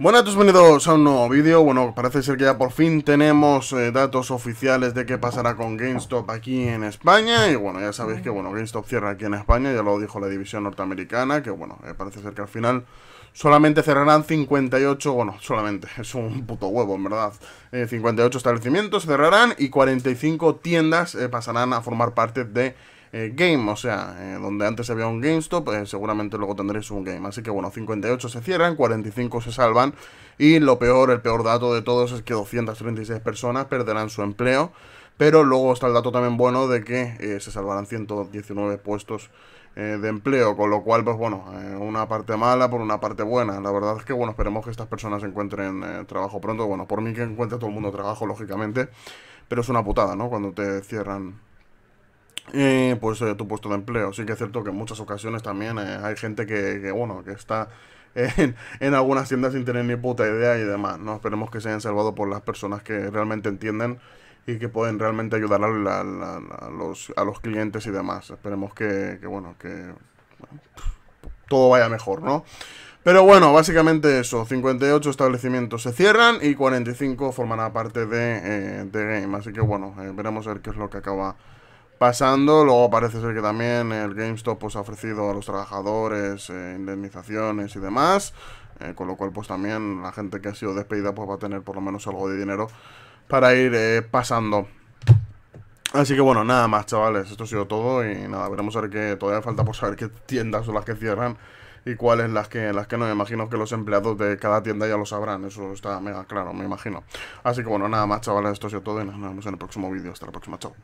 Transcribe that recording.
Buenas, bienvenidos a un nuevo vídeo. Bueno, parece ser que ya por fin tenemos eh, datos oficiales de qué pasará con GameStop aquí en España. Y bueno, ya sabéis que bueno, GameStop cierra aquí en España, ya lo dijo la división norteamericana, que bueno, eh, parece ser que al final solamente cerrarán 58, bueno, solamente, es un puto huevo en verdad. 58 eh, establecimientos cerrarán y 45 tiendas pasarán a formar parte de eh, game, o sea, eh, donde antes había un GameStop, eh, seguramente luego tendréis un game. Así que bueno, 58 se cierran, 45 se salvan y lo peor, el peor dato de todos es que 236 personas perderán su empleo. Pero luego está el dato también bueno de que se salvarán 119 puestos de empleo, con lo cual, pues bueno, una parte mala por una parte buena. La verdad es que, bueno, esperemos que estas personas encuentren trabajo pronto. Bueno, por mí que encuentre todo el mundo trabajo, lógicamente, pero es una putada, ¿no? Cuando te cierran y pues eh, tu puesto de empleo. Sí que es cierto que en muchas ocasiones también eh, hay gente que, bueno, que está en, en, algunas tiendas sin tener ni puta idea y demás, ¿no? Esperemos que se hayan salvado por las personas que realmente entienden y que pueden realmente ayudar a, los, clientes y demás. Esperemos que, bueno, que todo vaya mejor, ¿no? Pero bueno, básicamente eso, 58 establecimientos se cierran y 45 forman parte de, eh, de Game. Así que bueno, veremos a ver qué es lo que acaba pasando. Luego parece ser que también el GameStop pues, ha ofrecido a los trabajadores eh, indemnizaciones y demás. Eh, con lo cual, pues también la gente que ha sido despedida pues va a tener por lo menos algo de dinero para ir eh, pasando. Así que bueno, nada más, chavales. Esto ha sido todo. Y nada, veremos a ver qué. Todavía falta por saber qué tiendas son las que cierran y cuáles las que las que no. Me imagino que los empleados de cada tienda ya lo sabrán. Eso está mega claro, me imagino. Así que bueno, nada más, chavales. Esto ha sido todo. Y nos vemos en el próximo vídeo. Hasta la próxima. Chao.